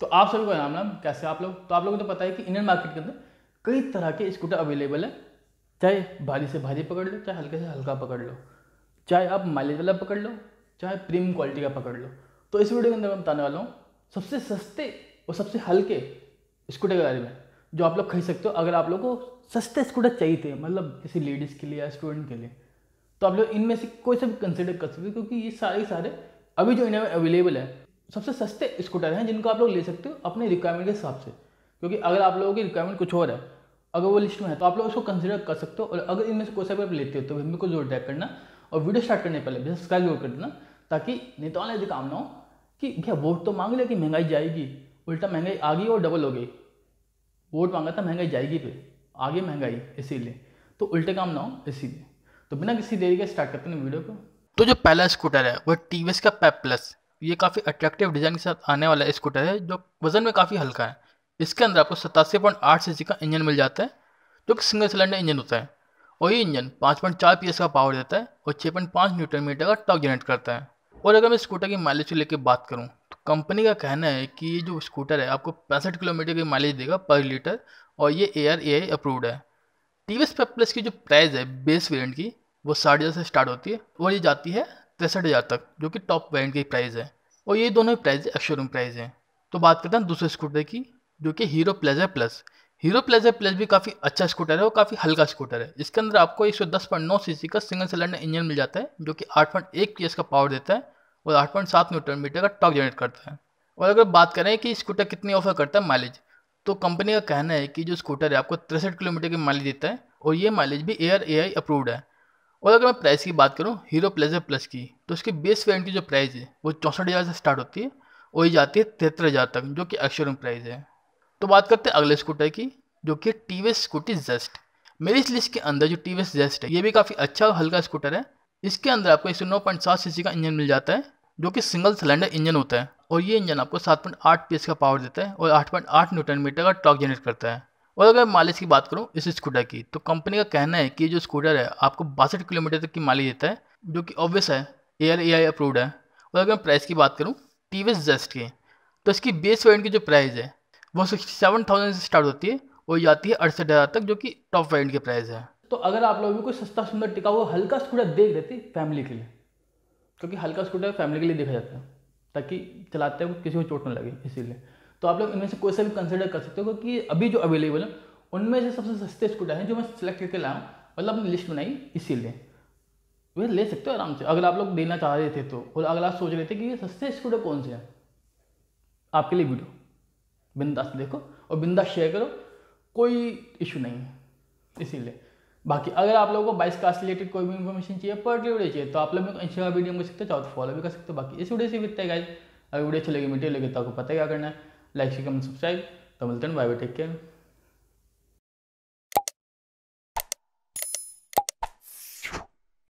तो आप सभी को राम राम कैसे आप लोग तो आप लोगों को तो पता है कि इंडियन मार्केट के अंदर कई तरह के स्कूटर अवेलेबल है चाहे भारी से भारी पकड़ लो चाहे हल्के से हल्का पकड़ लो चाहे आप माइलेज वाला पकड़ लो चाहे प्रीमियम क्वालिटी का पकड़ लो तो इस वीडियो के अंदर मैं बताने वाला हूँ सबसे सस्ते और सबसे हल्के स्कूटर के बारे में जो आप लोग खरीद सकते हो अगर आप लोग को सस्ते स्कूटर चाहिए थे मतलब किसी लेडीज़ के लिए या स्टूडेंट के लिए तो आप लोग इनमें से कोई सा भी कंसिडर कर सकते हो क्योंकि ये सारे सारे अभी जो इंडिया में अवेलेबल है सबसे सस्ते स्कूटर हैं जिनको आप लोग ले सकते हो अपने रिक्वायरमेंट के हिसाब से क्योंकि अगर आप लोगों की रिक्वायरमेंट कुछ और है अगर वो लिस्ट में है तो आप लोग उसको कंसिडर कर सकते हो और अगर इनमें से कोई सा भी आप लेते हो तो हमें को जोर टैग करना और वीडियो स्टार्ट करने पहले भी सब्सक्राइब जरूर कर देना ताकि नेताओं ने यदि काम ना हो कि भैया वोट तो मांग लिया कि महंगाई जाएगी उल्टा महंगाई आ गई और डबल हो गई वोट मांगा था महंगाई जाएगी फिर आगे महंगाई इसीलिए तो उल्टे काम ना हो इसीलिए तो बिना किसी देरी के स्टार्ट करते हैं वीडियो को तो जो पहला स्कूटर है वो टी का पैप प्लस e ये काफ़ी अट्रैक्टिव डिज़ाइन के साथ आने वाला स्कूटर है जो वजन में काफ़ी हल्का है इसके अंदर आपको सतासी पॉइंट आठ सी का इंजन मिल जाता है जो कि सिंगल सिलेंडर इंजन होता है और ये इंजन पाँच पॉइंट चार पी का पावर देता है और छः पॉइंट पाँच मीटर का टॉक जनरेट करता है और अगर मैं स्कूटर की माइलेज को लेकर बात करूँ तो कंपनी का कहना है कि ये जो स्कूटर है आपको पैंसठ किलोमीटर की माइलेज देगा पर लीटर और ये A R A I approved है टी वी प्लस की जो प्राइस है बेस वेरियंट की वो साढ़े हज़ार से स्टार्ट होती है और ये जाती है तिरसठ हज़ार तक जो कि टॉप वेरियंट की प्राइस है और ये दोनों ही प्राइज एक्शोरूम प्राइस हैं तो बात करते हैं दूसरे स्कूटर की जो कि Hero Pleasure plus Hero Pleasure plus भी काफ़ी अच्छा स्कूटर है और काफ़ी हल्का स्कूटर है इसके अंदर आपको एक सौ दस पॉइंट नौ सी सी का सिंगल सिलेंडर इंजन मिल जाता है जो कि आठ पॉइंट एक पी एस का पावर देता है और आठ पॉइंट सात न्यूटन मीटर का टॉक जनरेट करता है और अगर बात करें कि स्कूटर कितनी ऑफर करता है माइलेज तो कंपनी का कहना है कि जो स्कूटर है आपको तिरसठ किलोमीटर की माइलेज देता है और ये माइलेज भी एयर ए आई अप्रूव्ड है और अगर मैं प्राइस की बात करूँ हीरो प्लेजर प्लस की तो उसकी बेस वेरियंट की जो प्राइस है वो चौंसठ हज़ार से स्टार्ट होती है और ये जाती है तिहत्तर हज़ार तक जो कि एक्शोरूम प्राइस है तो बात करते हैं अगले स्कूटर की जो कि टी वी स्कूटी जेस्ट मेरी इस लिस्ट के अंदर जो टी वी जेस्ट है ये भी काफ़ी अच्छा और हल्का स्कूटर है इसके अंदर आपको एक नौ पॉइंट सात सी का इंजन मिल जाता है जो कि सिंगल सिलेंडर इंजन होता है और ये इंजन आपको सात पॉइंट आठ पी का पावर देता है और आठ पॉइंट आठ न्यूटन मीटर का टॉक जनरेट करता है और अगर माइलेज की बात करूँ इस स्कूटर की तो कंपनी का कहना है कि जो स्कूटर है आपको बासठ किलोमीटर तक की मालिश देता है जो कि ऑब्वियस है ए आर ए आई अप्रूव्ड है और अगर मैं प्राइस की बात करूँ टी वी एस जेस्ट की तो इसकी बेस वेरियंट की जो प्राइस है वो सिक्सटी सेवन थाउजेंड से स्टार्ट होती है वो जाती है अड़सठ हज़ार तक जो कि टॉप वेरियंट की प्राइस है तो अगर आप लोग भी कोई सस्ता सुंदर टिका हुआ हल्का स्कूटर देख रहे फैमिली के लिए क्योंकि हल्का स्कूटर फैमिली के लिए देखा जाता है ताकि चलाते हुए किसी को चोट ना लगे इसीलिए तो आप लोग इनमें से कोई सा भी कंसिडर कर सकते हो क्योंकि अभी जो अवेलेबल है उनमें से सबसे सस्ते स्कूटर हैं जो मैं सिलेक्ट करके लाया हूँ मतलब अपनी लिस्ट बनाई इसीलिए वे ले सकते हो आराम से अगर आप लोग लेना चाह रहे थे तो और अगर आप सोच रहे थे कि ये सस्ते स्कूटर कौन से हैं आपके लिए वीडियो बिंदास देखो और बिंदास शेयर करो कोई इशू नहीं है इसीलिए बाकी अगर आप लोगों को बाइस कास्ट रिलेटेड कोई भी इन्फॉर्मेशन चाहिए पर्टिकुलर चाहिए तो आप लोग इंस्टाग्राम वीडियो कर सकते हो चाहो तो फॉलो भी कर सकते हो बाकी इस वीडियो से भी इतना गाइज अगर वीडियो अच्छी लगी मीडियो लगे तो आपको पता है क्या करना है लाइक शेयर कमेंट सब्सक्राइब तो मिलते हैं बाय बाय टेक केयर